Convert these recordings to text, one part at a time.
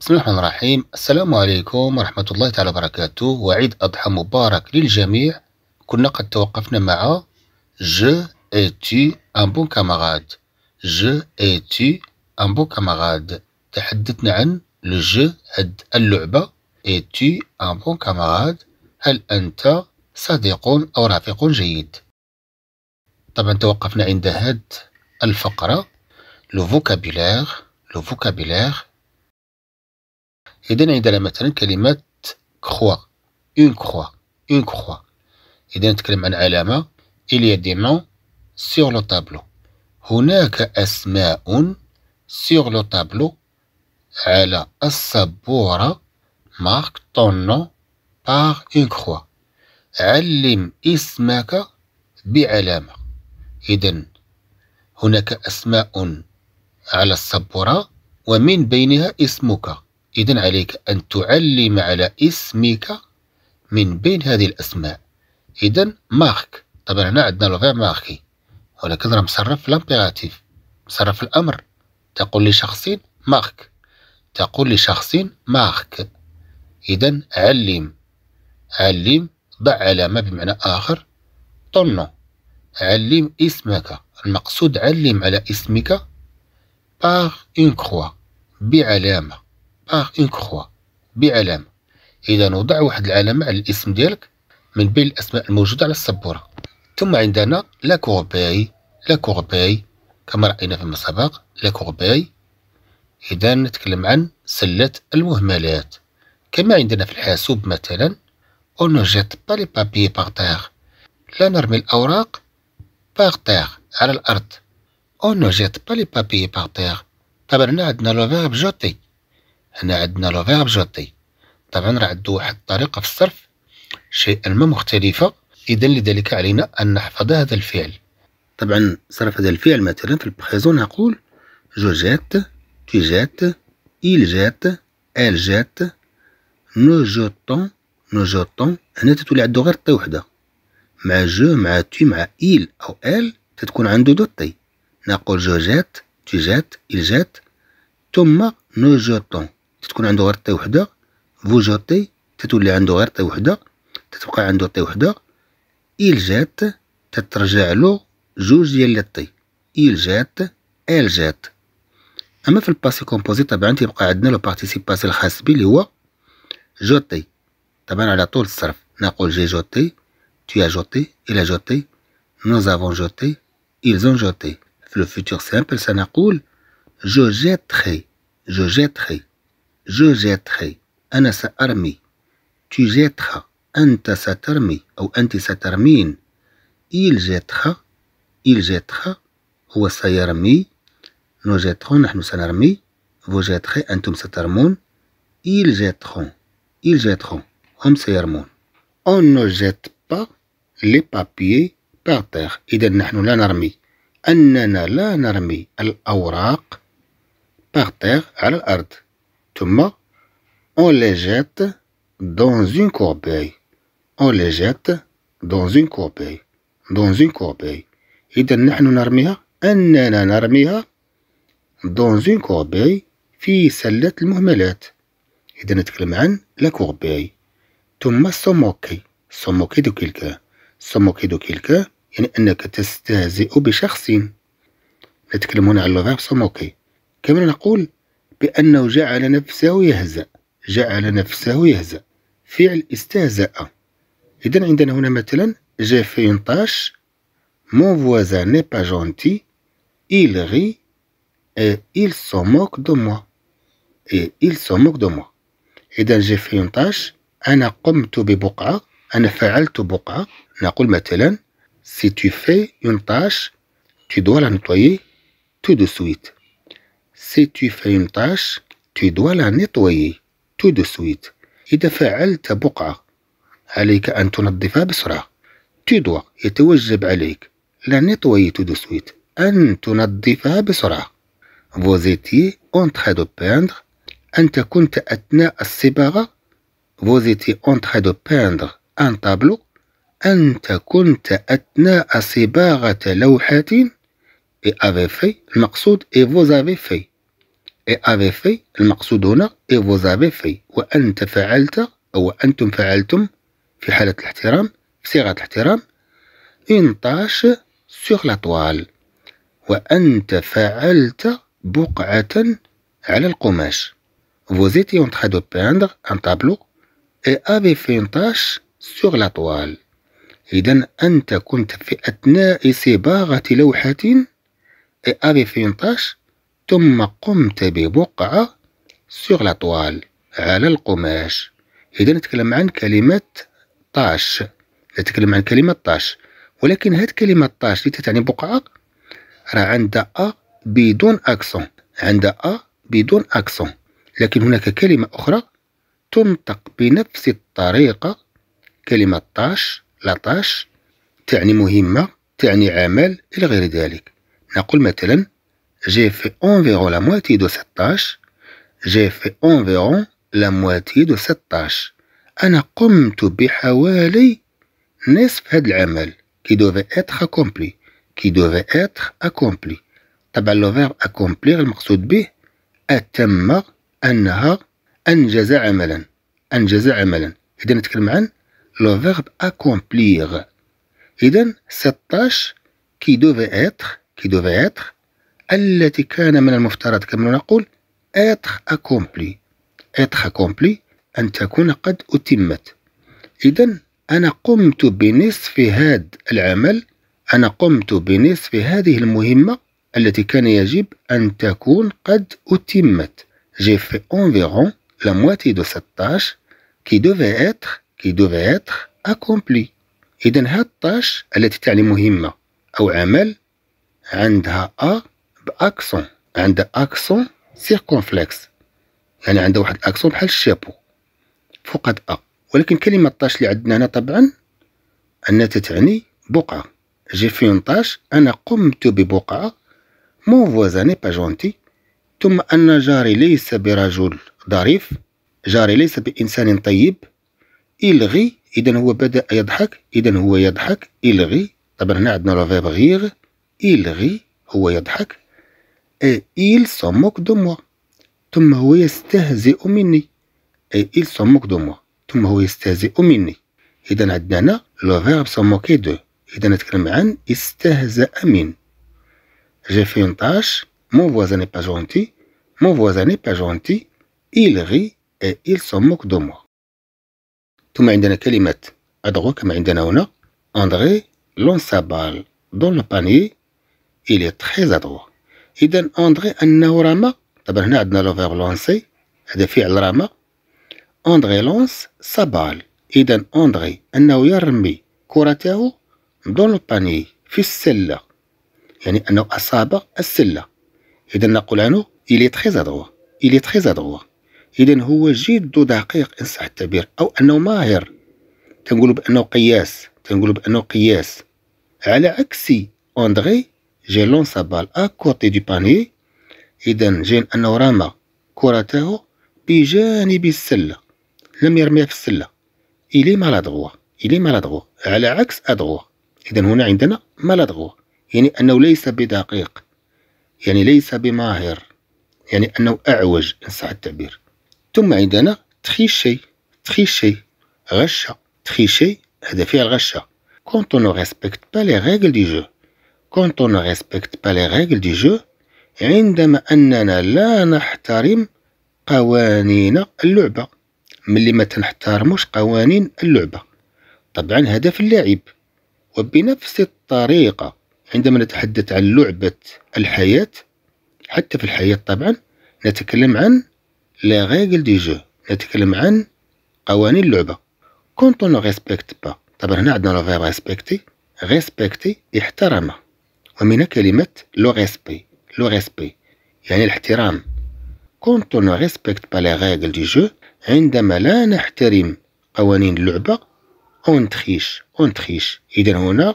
بسم الله الرحمن الرحيم السلام عليكم ورحمة الله تعالى وبركاته وعيد أضحى مبارك للجميع كنا قد توقفنا مع جو إيتي أن بون كاماراد جو إيتي أن بون كاماراد تحدثنا عن لو جو هاد اللعبة إيتي أن بون كاماراد هل أنت صديق أو رفيق جيد طبعا توقفنا عند هاد الفقرة لو فوكابيلير لو فوكابيلير إذن عندنا مثلا كلمة كخوا اون كخوا اون كخوا إذن نتكلم عن علامة إليا دي نون des لو طابلو هناك أسماء سيغ لو طابلو على السبورة مارك طون نون باغ اون كخوا علم اسمك بعلامة إذن هناك أسماء على السبورة ومن بينها اسمك إذا عليك أن تعلم على اسمك من بين هذه الأسماء إذا مارك طبعا هنا عندنا لو ماركي ولكن راه مصرف لامبيراتيف مصرف الأمر تقول لشخص مارك تقول لشخص مارك إذا علم علم ضع علامة بمعنى آخر طنو علم اسمك المقصود علم على اسمك باغ اون كخوا بعلامه اه اون كخوا بعلامه اذا وضع واحد العلامه على الاسم ديالك من بين الاسماء الموجوده على السبوره ثم عندنا لا كورباي لا كورباي كما راينا فيما سبق لا كورباي اذا نتكلم عن سله المهملات كما عندنا في الحاسوب مثلا اون جيت با لي بابي باغ par لا نرمي الاوراق باغ تيغ على الارض اون جيت با لي بابي باغ تيغ طبعا هنا عندنا لو فيرب جوتي هنا عندنا لو فيرب جوتي طبعا راه عنده واحد الطريقة في الصرف شيئا ما مختلفة إذا لذلك علينا أن نحفظ هذا الفعل طبعا صرف هذا الفعل مثلا في البريزون نقول جو جات tu جات il جات ال جات نو جوتون نو جوتون هنا تتولي عنده غير طي وحدة مع جو مع تي مع il أو ال تتكون عنده دو طي نقول جو جات tu جات il جات ثم نو جوتون تتكون عنده غير طي وحده فو طي تتولي عنده غير طي وحده تتبقى عنده طي وحده إل جات تترجع له جوج ديال الطي إل جات إل جات أما في الباسي كومبوزي طبعا تيبقى عندنا لو بارتيسيباسي الخاص بي اللي هو جوتي طبعا على طول الصرف نقول جي جوتي tu جوتي jeté, جوتي a jeté, جوتي إل زون جوتي في لو فيتور سامبل سنقول جو جيت خي جو جيت خي جو جيتخي أنا سأرمي تو جيتخا أنت سترمي أو أنت سترمين إيل جيتخا إيل جيتخا هو سيرمي نو جيتخون نحن سنرمي فو جيتخي أنتم سترمون إيل جيتخون إيل جيتخون هم سيرمون أون نو جيت با لي بابيي باغ تيغ إذا نحن لا نرمي أننا لا نرمي الأوراق باغ تيغ على الأرض ثم on les jette dans une corbeille on les jette dans une corbeille dans une corbeille إذا نحن نرميها أننا نرميها dans une corbeille في سلة المهملات إذا نتكلم عن لا كورباي ثم سموكي سموكي دو كيلكا سموكي دو كيلكا يعني أنك تستهزئ بشخص نتكلم هنا على الغاب سموكي كما نقول بأنه جعل نفسه يهزأ جعل نفسه يهزأ فعل استهزاء إذا عندنا هنا مثلا جي في انطاش مون فوازان ني با جونتي إيل غي إيل سو موك دو موا إيل سو موك دو موا إذن إذا جي في انطاش أنا قمت ببقعة أنا فعلت بقعة نقول مثلا سي تو في انطاش تي دوا لا la تو دو سويت سي تو في طاش تو دوا لا نيتوي تو دو سويت اذا فعلت بقعه عليك ان تنظفها بسرعه تو دوا يتوجب عليك لا نيتوي تو دو سويت ان تنظفها بسرعه فوزيتي اون تري دو بيندر انت كنت اثناء الصباغه فوزيتي اون تري دو بيندر ان تابلو انت كنت اثناء صباغه لوحه et avait fait المقصود et vous avez fait et avait fait المقصود هنا et vous avez fait وأنت فعلت أو أنتم فعلتم في حالة الاحترام في صيغة الاحترام une tâche sur la toile وأنت فعلت بقعة على القماش vous étiez en train de peindre un tableau et avez fait une tâche sur la toile إذا أنت كنت في أثناء صباغة لوحة أضف ينطاش ثم قمت ببقعة سوغ لاطوال على القماش إذا نتكلم عن كلمة طاش نتكلم عن كلمة طاش ولكن هاد كلمة طاش اللي تتعني بقعة راه عندها أ بدون أكسون عندها أ بدون أكسون لكن هناك كلمة أخرى تنطق بنفس الطريقة كلمة طاش لطاش تعني مهمة تعني عمل إلى غير ذلك نقول مثلا جي في اونفيرون لا مواتي دو ستاش جي في اونفيرون لا مواتي دو ستاش انا قمت بحوالي نصف هاد العمل كي دوفي اتر اكومبلي كي دوفي اتر اكومبلي طبعا لو فيرب اكومبلير المقصود به اتم انها انجز عملا انجز عملا اذا نتكلم عن لو فيرب اكومبلير اذا ستاش كي دوفي اتر qui devait être التي كان من المفترض كما نقول être accompli être accompli أن تكون قد أتمت إذا أنا قمت بنصف هذا العمل أنا قمت بنصف هذه المهمة التي كان يجب أن تكون قد أتمت j'ai fait environ la moitié de cette tâche qui devait être qui devait être accomplie إذا هاد التاش التي تعني مهمة أو عمل عندها أ بأكسون عندها أكسون سيركونفلكس يعني عندها واحد الأكسون بحال الشابو فوق هاد أ ولكن كلمة طاش اللي عندنا هنا طبعا أنها تتعني بقعة جي في اون طاش أنا قمت ببقعة مون فوازاني با جونتي ثم أن جاري ليس برجل ظريف جاري ليس بإنسان طيب إلغي إذا هو بدأ يضحك إذا هو يضحك إلغي طبعا هنا عندنا لو فيب غيغ il rit هو يضحك et il se moque de moi ثم هو يستهزئ مني et il se moque de moi ثم هو يستهزئ مني إذا عندنا هنا لو فيرب se moquer de إذا نتكلم عن استهزأ من j'ai fait une tâche mon voisin n'est pas gentil mon voisin n'est pas gentil il rit et il se moque de moi ثم عندنا كلمة أدغو كما عندنا هنا André lance sa balle dans le panier إلي طخي أدغوا إذا اوندغي أنه رمى طبعا هنا عندنا لوفيغ لونسي هذا فعل رمى اوندغي لونس سابال إذا اوندغي أنه يرمي كرته دون الباني في السلة يعني أنه أصاب السلة إذا نقول عنه إلي طخي أدغوا إلي طخي أدغوا إذا هو جد دقيق إن صح التعبير أو أنه ماهر تنقولوا بأنه قياس تنقولوا بأنه قياس على عكس اوندغي جي لون بال اكوتي دو باني اذا جين انه رمى كرته بجانب السله لم يرميها في السله الي مالادغوا الي مالادغوا على عكس ادغوا اذا هنا عندنا مالادغوا يعني انه ليس بدقيق يعني ليس بماهر يعني انه اعوج ان صح التعبير ثم عندنا تخيشي تخيشي غشه تخيشي هذا فيها الغشه كونت نو ريسبكت با لي ريغل دي جو كونت on ne respecte pas les règles du jeu عندما أننا لا نحترم قوانين اللعبة ملي ما تنحترموش قوانين اللعبة طبعا هدف اللعب وبنفس الطريقة عندما نتحدث عن لعبة الحياة حتى في الحياة طبعا نتكلم عن لا غيغل دي جو نتكلم عن قوانين اللعبة كونت اون ريسبكت با طبعا هنا عندنا لو فيرب ريسبكتي ريسبكتي احترمه ومن كلمة لو ريسبي لو ريسبي يعني الاحترام كونت نو ريسبكت با لي غيغل دي جو عندما لا نحترم قوانين اللعبة اون تخيش اون تخيش إذا هنا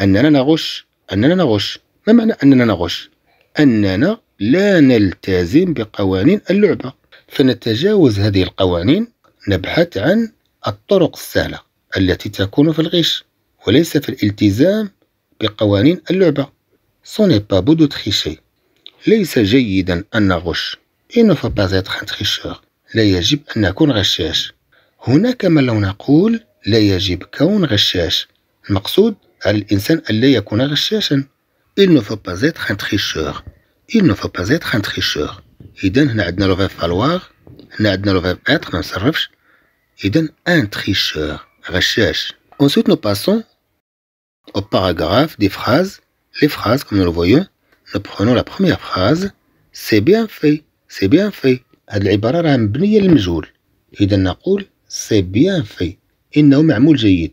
أننا نغش أننا نغش ما معنى أننا نغش أننا لا نلتزم بقوانين اللعبة فنتجاوز هذه القوانين نبحث عن الطرق السهلة التي تكون في الغش وليس في الالتزام بقوانين اللعبة Ce n'est pas beau de tricher. ليس جيدا أن نغش. Il ne faut pas être un tricheur. لا يجب أن نكون غشاش. هناك ما لو نقول لا يجب كون غشاش. المقصود على الإنسان ألا يكون غشاشا. Il ne faut pas être un tricheur. Il ne faut pas être un tricheur. إذن هنا عندنا لو فيف فالواغ. هنا عندنا لو فيف اتر ما نصرفش. إذا un tricheur. غشاش. Ensuite, nous passons au paragraphe des phrases les phrases, comme nous le voyons, nous prenons la première phrase سي بيان في سي بيان في هاد العبارة راها مبنية للمجهول إذا نقول سي بيان في إنه معمول جيد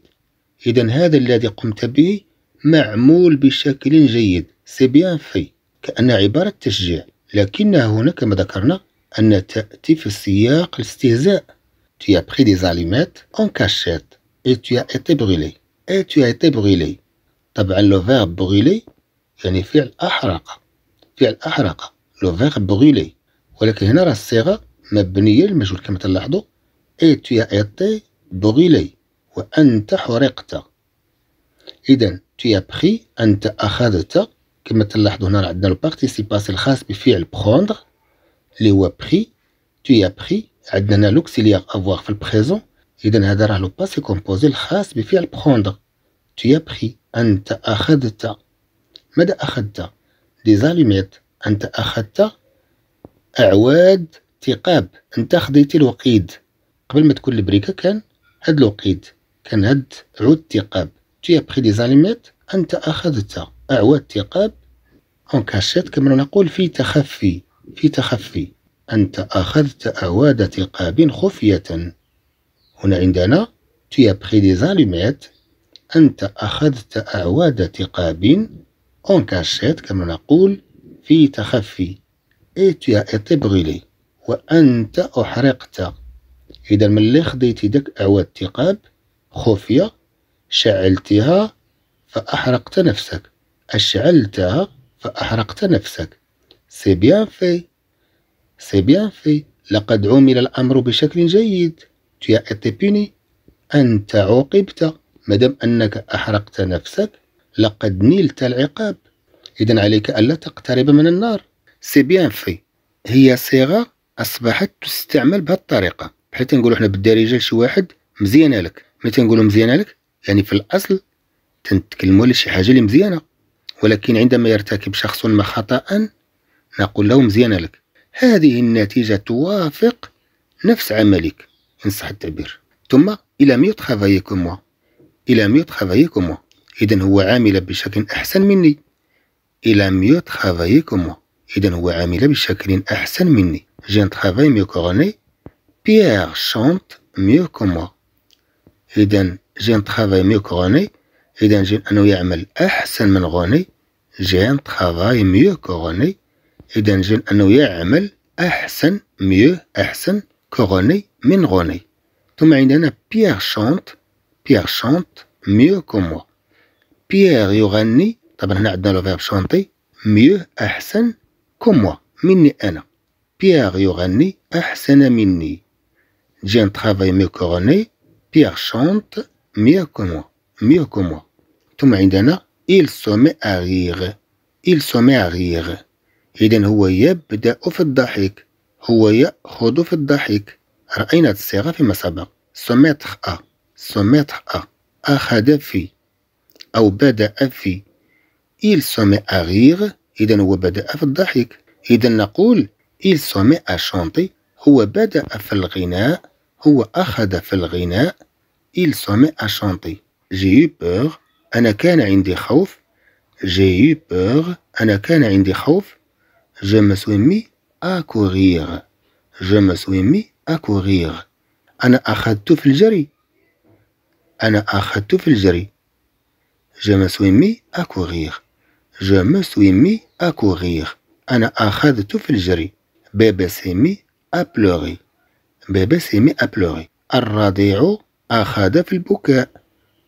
إذا هذا الذي قمت به معمول بشكل جيد سي بيان في كأنها عبارة تشجيع لكنها هنا كما ذكرنا أن تأتي في سياق الاستهزاء tu as pris des allumettes en cachette et tu as été brûlé et tu طبعا لو verbe brûler يعني فعل أحرق فعل أحرق لو فيغ بغيلي ولكن هنا راه الصيغة مبنية للمجهول كما تلاحظوا اي تو ايتي بغيلي وأنت حرقت إذا تو بخي أنت أخذت كما تلاحظوا هنا راه عندنا البارتيسيباسي الخاص بفعل بخوندغ اللي هو بخي تو بخي عندنا هنا لوكسيليغ افواغ في البريزون إذا هذا راه لو باسي كومبوزي الخاص بفعل بخوندغ تو بخي أنت أخذت ماذا أخذت؟ ديزاليميت أنت أخذت أعواد ثقاب أنت خديتي الوقيد قبل ما تكون البريكة كان هاد الوقيد كان هاد عود ثقاب تي أبخي ديزاليميت أنت أخذت أعواد ثقاب أون كاشيت كما نقول في تخفي في تخفي أنت أخذت أعواد ثقاب خفية هنا عندنا تي أبخي ديزاليميت أنت أخذت أعواد ثقاب en cachette كما نقول في تخفي et tu as été brûlé وأنت أحرقت إذا ملي خديتي داك أعواد تقاب خفية شعلتها فأحرقت نفسك أشعلتها فأحرقت نفسك سي بيان في سي بيان في لقد عمل الأمر بشكل جيد tu as été puni أنت عوقبت مادام أنك أحرقت نفسك لقد نلت العقاب إذا عليك ألا تقترب من النار سي بيان في هي صيغة أصبحت تستعمل بهذه الطريقة بحيث نقولوا حنا بالدارجة لشي واحد مزيانة لك ملي تنقولوا مزيانة لك يعني في الأصل تنتكلموا على شي حاجة اللي مزيانة ولكن عندما يرتكب شخص ما خطأ نقول له مزيانة لك هذه النتيجة توافق نفس عملك إن صح التعبير ثم إلى ميو تخافايي كو موا إلى ميو تخافايي كو موا اذا هو عامل بشكل احسن مني il mieux travaillé que moi اذا هو عامل بشكل احسن مني je ne travaille mieux que René Pierre chante mieux que moi اذا je ne travaille mieux que René اذا انه يعمل احسن من غوني je ne travaille mieux que René اذا انه يعمل احسن mieux احسن que René من غوني ثم عندنا Pierre chante Pierre chante mieux que moi بيير يغني طبعا هنا عندنا لو فيرب شونطي ميو أحسن كوموا مني أنا بيير يغني أحسن مني جي ان ترافاي ميو كوروني بيير شونط ميو كوموا ميو كوموا ثم عندنا إل سومي أغيغ إل سومي أغيغ إذا هو يبدأ في الضحك هو يأخذ في الضحك رأينا الصيغة فيما سبق سوميتر أ سوميتر أ أخذ في أو بدأ في il se met à rire إذا هو بدأ في الضحك إذا نقول il se met à chanter هو بدأ في الغناء هو أخذ في الغناء il se met à chanter j'ai eu peur أنا كان عندي خوف j'ai eu peur أنا كان عندي خوف je me suis mis à courir je me suis mis à courir أنا أخذت في الجري أنا أخذت في الجري Je me suis mis à courir. Je me suis mis à courir. أنا أخذت في الجري. بابا s'est mis à pleurer. بابا s'est mis à pleurer. الرضيع أخذ في البكاء.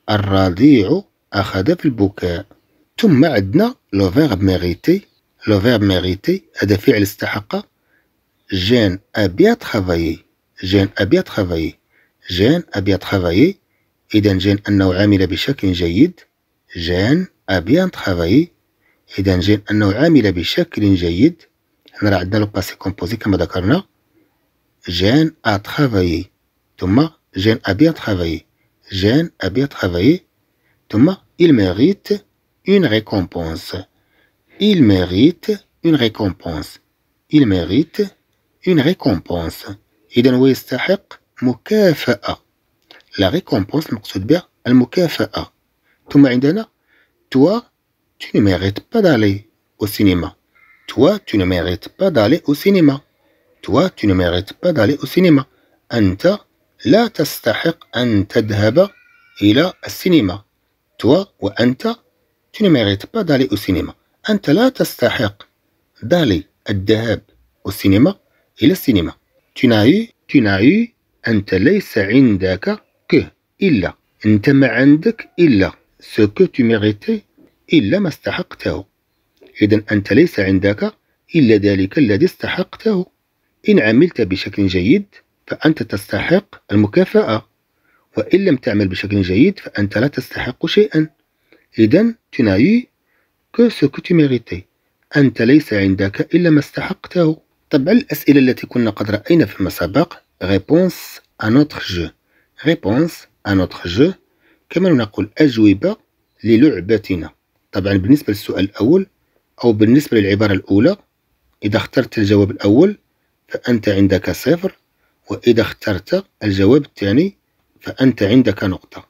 الرضيع أخذ في البكاء. ثم عندنا لو فيرب ميريتي. لو فيرب ميريتي هذا فعل استحق. جان أبيات ترافايي. جان أبيات ترافايي. جان أبيا ترافايي. إذا جان أنه عمل بشكل جيد. جان ابيان ترافايي اذا جان انه عامل بشكل جيد هنا راه عندنا لو باسي كومبوزي كما ذكرنا جان ا ثم جان ابيان ترافايي جان ابيان ترافايي ثم il mérite une récompense il mérite une récompense il mérite une récompense اذا هو يستحق مكافاه لا ريكومبونس مقصود بها المكافاه ثم عندنا toi tu ne mérites pas d'aller au cinéma toi tu ne mérites pas d'aller au cinéma toi tu ne mérites pas d'aller au cinéma أنت لا تستحق أن تذهب إلى السينما toi وأنت tu ne mérites pas d'aller au cinéma أنت لا تستحق d'aller الذهاب au cinéma إلى السينما tu n'as eu tu n'as eu أنت ليس عندك que إلا أنت ما عندك إلا ce que tu méritais إلا ما استحقته إذا أنت ليس عندك إلا ذلك الذي استحقته إن عملت بشكل جيد فأنت تستحق المكافأة وإن لم تعمل بشكل جيد فأنت لا تستحق شيئا إذا تنايي كو سو que ce que tu méritais أنت ليس عندك إلا ما استحقته طبعا الأسئلة التي كنا قد رأينا فيما المسابق réponse à notre jeu réponse à notre jeu كما نقول أجوبة للعبتنا طبعا بالنسبة للسؤال الأول أو بالنسبة للعبارة الأولى إذا اخترت الجواب الأول فأنت عندك صفر وإذا اخترت الجواب الثاني فأنت عندك نقطة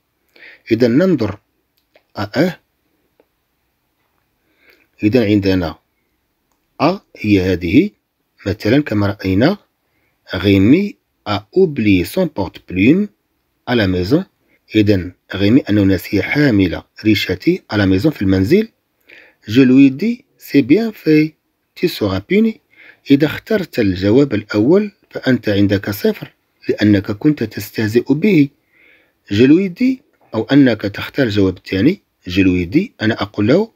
إذا ننظر أه إذا عندنا أ هي هذه مثلا كما رأينا غيمي أ أوبلي سون بورت بلوم على ميزون إذا غيمي انه ناسيه حامله ريشاتي على ميزون في المنزل جو لوي دي سي بيان في تي سوغا بيني اذا اخترت الجواب الاول فانت عندك صفر لانك كنت تستهزئ به جو لوي دي او انك تختار الجواب الثاني جو لوي دي انا اقول له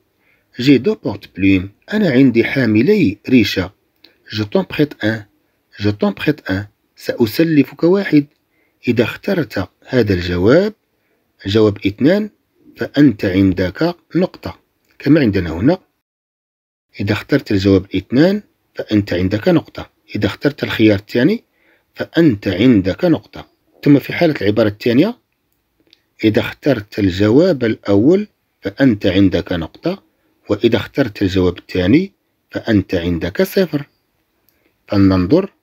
جي دو بورت بلوم انا عندي حاملي ريشه جو تون بخيت ان جو تون بخيت ان ساسلفك واحد اذا اخترت هذا الجواب جواب اثنان فأنت عندك نقطة كما عندنا هنا إذا اخترت الجواب اثنان فأنت عندك نقطة إذا اخترت الخيار الثاني فأنت عندك نقطة ثم في حالة العبارة الثانية إذا اخترت الجواب الأول فأنت عندك نقطة وإذا اخترت الجواب الثاني فأنت عندك صفر فلننظر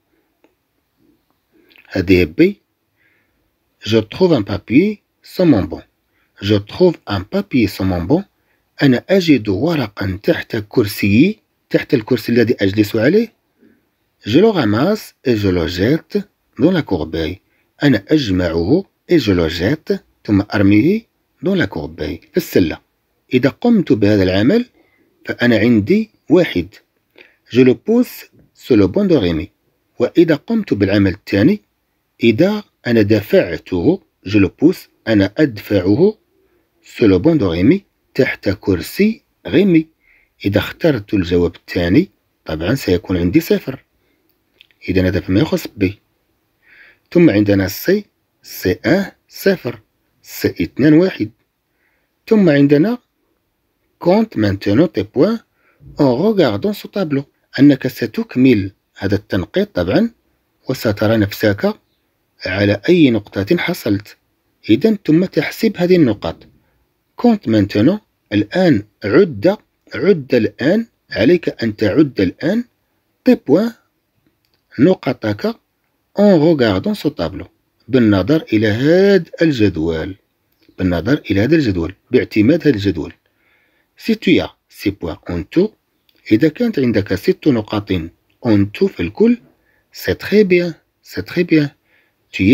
هذه بي جو تخوف ان بابيي صمامبون جو تروف ان بابي صمامبون أنا أجد ورقا تحت كرسيي تحت الكرسي الذي أجلس عليه جو لو غاماس اي جو لو جيت دون لا كوربي أنا أجمعه اي جو لو جيت ثم أرميه دون لا كوربي في السلة إذا قمت بهذا العمل فأنا عندي واحد جو لو بوس سو لو بون دو ريمي وإذا قمت بالعمل الثاني إذا أنا دفعته جو لو بوس أنا أدفعه دو غيمي تحت كرسي غيمي إذا اخترت الجواب الثاني طبعا سيكون عندي صفر إذا هذا فيما يخص بي ثم عندنا سي سي أه صفر سي اثنان واحد ثم عندنا كونت مانتينو تي بوان اون روغاردون سو طابلو أنك ستكمل هذا التنقيط طبعا وسترى نفسك على أي نقطة حصلت إذا ثم تحسب هذه النقاط كونت مانتونو الآن عد عد الآن عليك أن تعد الآن تي بوان نقطك اون غوغاردون سو طابلو بالنظر إلى هذا الجدول بالنظر إلى هذا الجدول باعتماد هذا الجدول سي تويا سي بوان أونتو إذا كانت عندك ست نقاط أونتو في الكل سي تخي بيان سي تخي بيان tu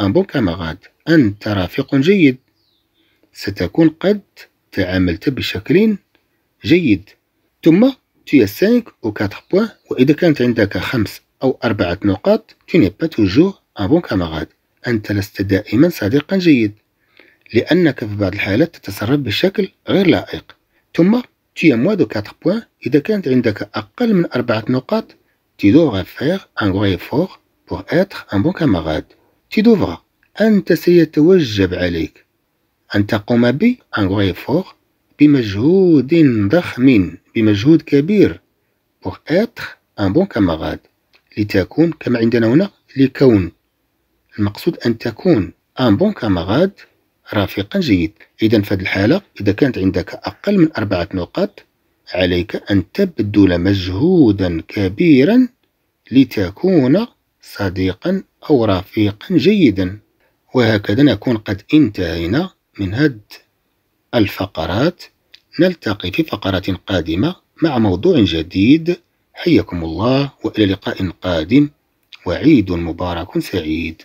أن بون bon أنت رافق جيد ستكون قد تعاملت بشكل جيد ثم تي سانك أو كاتر بوان وإذا كانت عندك خمس أو أربعة نقاط تي نيبا توجور أن بون كامغاد أنت لست دائما صديقا جيد لأنك في بعض الحالات تتصرف بشكل غير لائق ثم تي موا دو كاتر بوان إذا كانت عندك أقل من أربعة نقاط تي دوغا فيغ أن غوي فور بور إتر أن بون كامغاد تي دوغا أنت سيتوجب عليك أن تقوم أن effort بمجهود ضخم بمجهود كبير بوغ إتخ أن بون كامغاد لتكون كما عندنا هنا لكون المقصود أن تكون ان بون كاماراد رفيقا جيد إذا في هذه الحالة إذا كانت عندك أقل من أربعة نقاط عليك أن تبذل مجهودا كبيرا لتكون صديقا أو رفيقا جيدا وهكذا نكون قد انتهينا من هد الفقرات نلتقي في فقرة قادمة مع موضوع جديد حياكم الله والى لقاء قادم وعيد مبارك سعيد